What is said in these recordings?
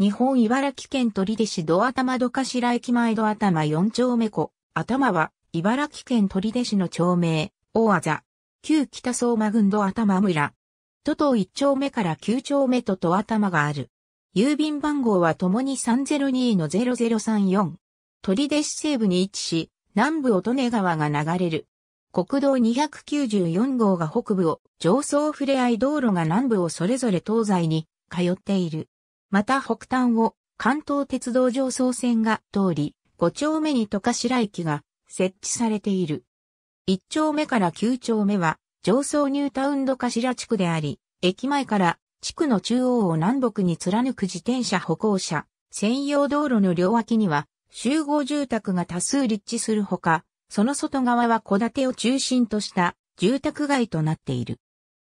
日本茨城県取手市土頭戸頭駅前土頭4丁目湖。頭は、茨城県取手市の町名、大あざ。旧北相馬郡土頭村。都と1丁目から9丁目と土頭がある。郵便番号は共に302-0034。取手市西部に位置し、南部乙根川が流れる。国道294号が北部を、上層触れ合い道路が南部をそれぞれ東西に通っている。また北端を関東鉄道上層線が通り、5丁目に戸頭駅が設置されている。1丁目から9丁目は上層ニュータウンド頭地区であり、駅前から地区の中央を南北に貫く自転車歩行者、専用道路の両脇には集合住宅が多数立地するほか、その外側は戸建てを中心とした住宅街となっている。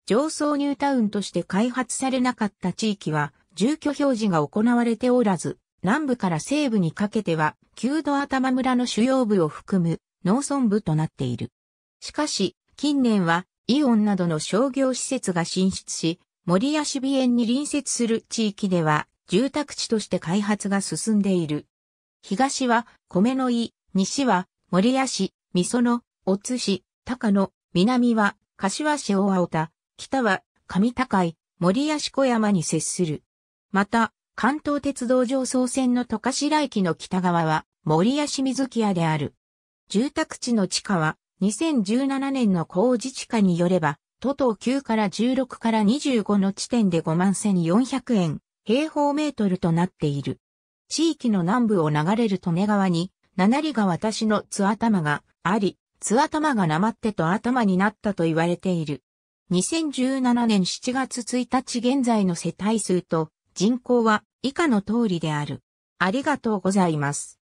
上層ニュータウンとして開発されなかった地域は、住居表示が行われておらず、南部から西部にかけては、旧度頭村の主要部を含む農村部となっている。しかし、近年は、イオンなどの商業施設が進出し、森や渋園に隣接する地域では、住宅地として開発が進んでいる。東は、米の井、西は、森や市、美の、おつ市、高野、南は、柏市大青田、北は、上高井、森や市小山に接する。また、関東鉄道上総線の戸頭駅の北側は森屋清水木屋である。住宅地の地下は2017年の工事地下によれば、都と9から16から25の地点で5万1400円、平方メートルとなっている。地域の南部を流れる利根川に、七里が私の津頭があり、津頭がなってと頭になったと言われている。2017年7月1日現在の世帯数と、人口は以下の通りである。ありがとうございます。